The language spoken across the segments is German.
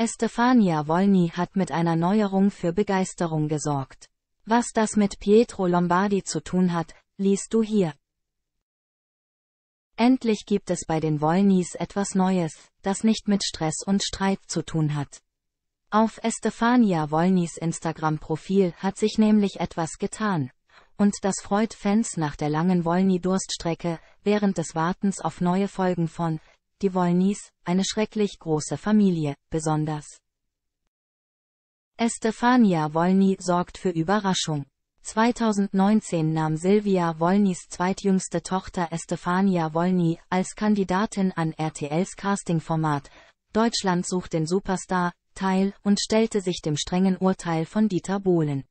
Estefania Wolny hat mit einer Neuerung für Begeisterung gesorgt. Was das mit Pietro Lombardi zu tun hat, liest du hier. Endlich gibt es bei den Wollnies etwas Neues, das nicht mit Stress und Streit zu tun hat. Auf Estefania Wollnies Instagram-Profil hat sich nämlich etwas getan. Und das freut Fans nach der langen wolny durststrecke während des Wartens auf neue Folgen von die Wollnies, eine schrecklich große Familie, besonders. Estefania Wolny sorgt für Überraschung. 2019 nahm Silvia Wolnys zweitjüngste Tochter Estefania Wolny als Kandidatin an RTLs Castingformat Deutschland sucht den Superstar teil und stellte sich dem strengen Urteil von Dieter Bohlen.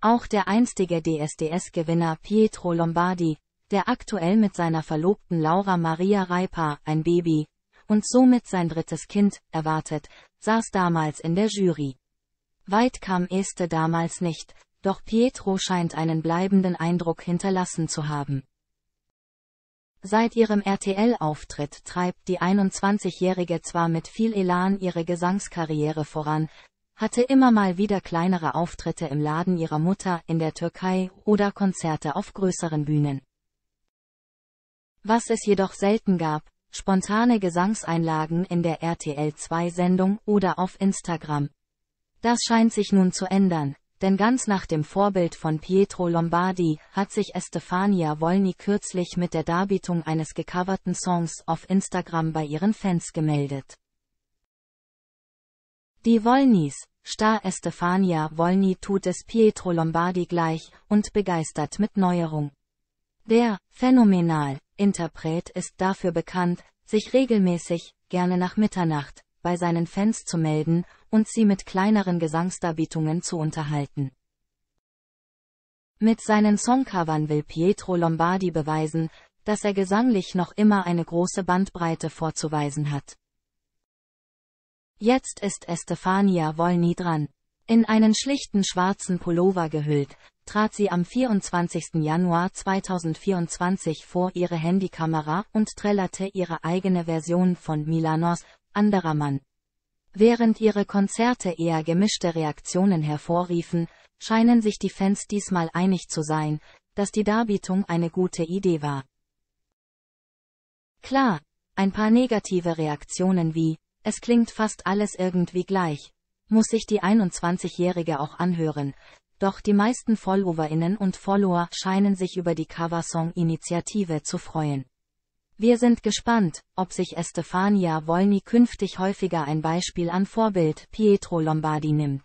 Auch der einstige DSDS-Gewinner Pietro Lombardi, der aktuell mit seiner Verlobten Laura Maria Reipa ein Baby und somit sein drittes Kind erwartet, saß damals in der Jury. Weit kam Este damals nicht, doch Pietro scheint einen bleibenden Eindruck hinterlassen zu haben. Seit ihrem RTL-Auftritt treibt die 21-Jährige zwar mit viel Elan ihre Gesangskarriere voran, hatte immer mal wieder kleinere Auftritte im Laden ihrer Mutter in der Türkei oder Konzerte auf größeren Bühnen. Was es jedoch selten gab, spontane Gesangseinlagen in der RTL2-Sendung oder auf Instagram. Das scheint sich nun zu ändern, denn ganz nach dem Vorbild von Pietro Lombardi hat sich Estefania Wolny kürzlich mit der Darbietung eines gecoverten Songs auf Instagram bei ihren Fans gemeldet. Die Wolnys, Star Estefania Wolny tut es Pietro Lombardi gleich und begeistert mit Neuerung. Der, phänomenal, Interpret ist dafür bekannt, sich regelmäßig, gerne nach Mitternacht, bei seinen Fans zu melden und sie mit kleineren Gesangsdarbietungen zu unterhalten. Mit seinen Songcovern will Pietro Lombardi beweisen, dass er gesanglich noch immer eine große Bandbreite vorzuweisen hat. Jetzt ist Estefania Wollny dran. In einen schlichten schwarzen Pullover gehüllt, trat sie am 24. Januar 2024 vor ihre Handykamera und trällerte ihre eigene Version von Milanos, anderer Mann. Während ihre Konzerte eher gemischte Reaktionen hervorriefen, scheinen sich die Fans diesmal einig zu sein, dass die Darbietung eine gute Idee war. Klar, ein paar negative Reaktionen wie, es klingt fast alles irgendwie gleich, muss sich die 21-Jährige auch anhören, doch die meisten Followerinnen und Follower scheinen sich über die Coversong-Initiative zu freuen. Wir sind gespannt, ob sich Estefania Wolny künftig häufiger ein Beispiel an Vorbild Pietro Lombardi nimmt.